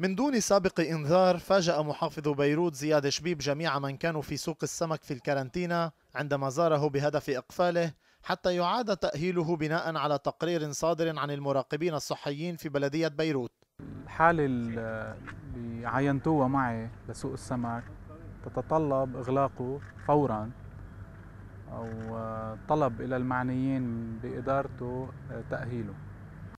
من دون سابق إنذار فاجأ محافظ بيروت زياد شبيب جميع من كانوا في سوق السمك في الكارنتينا عندما زاره بهدف إقفاله حتى يعاد تأهيله بناء على تقرير صادر عن المراقبين الصحيين في بلدية بيروت الحالة اللي عينتوها معي لسوق السمك تتطلب إغلاقه فوراً أو طلب إلى المعنيين بإدارته تأهيله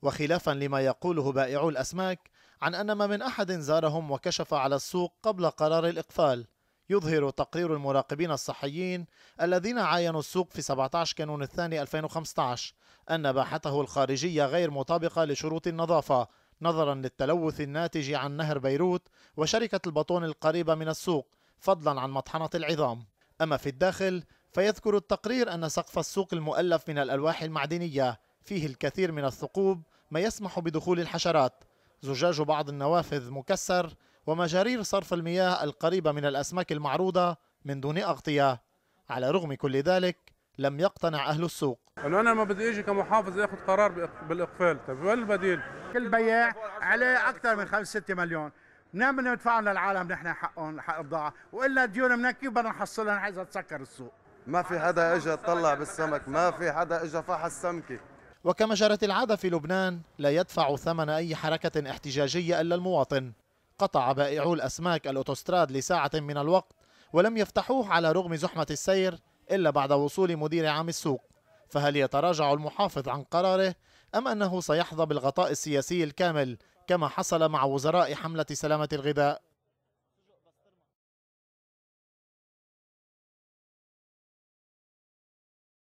وخلافا لما يقوله بائعو الأسماك عن أن ما من أحد زارهم وكشف على السوق قبل قرار الإقفال يظهر تقرير المراقبين الصحيين الذين عاينوا السوق في 17 كانون الثاني 2015 أن باحته الخارجية غير مطابقة لشروط النظافة نظرا للتلوث الناتج عن نهر بيروت وشركة البطون القريبة من السوق فضلا عن مطحنة العظام أما في الداخل فيذكر التقرير أن سقف السوق المؤلف من الألواح المعدنية فيه الكثير من الثقوب ما يسمح بدخول الحشرات زجاج بعض النوافذ مكسر ومجارير صرف المياه القريبة من الأسماك المعروضة من دون أغطية على رغم كل ذلك لم يقتنع أهل السوق أنه أنا لما بدي أجي كمحافظ أخذ قرار بالإقفال طيب وين البديل؟ كل بياع عليه أكثر من 5 6 مليون منين بدنا ندفعهم للعالم نحن حقهم حق البضاعة وإلا ديون منك كيف بدنا نحصلها إذا تسكر السوق؟ ما في حدا اجى طلع بالسمك ما في حدا اجى فحص سمكه وكما جرت العادة في لبنان لا يدفع ثمن أي حركة احتجاجية إلا المواطن قطع بائعو الأسماك الأوتوستراد لساعة من الوقت ولم يفتحوه على رغم زحمة السير إلا بعد وصول مدير عام السوق فهل يتراجع المحافظ عن قراره أم أنه سيحظى بالغطاء السياسي الكامل كما حصل مع وزراء حملة سلامة الغذاء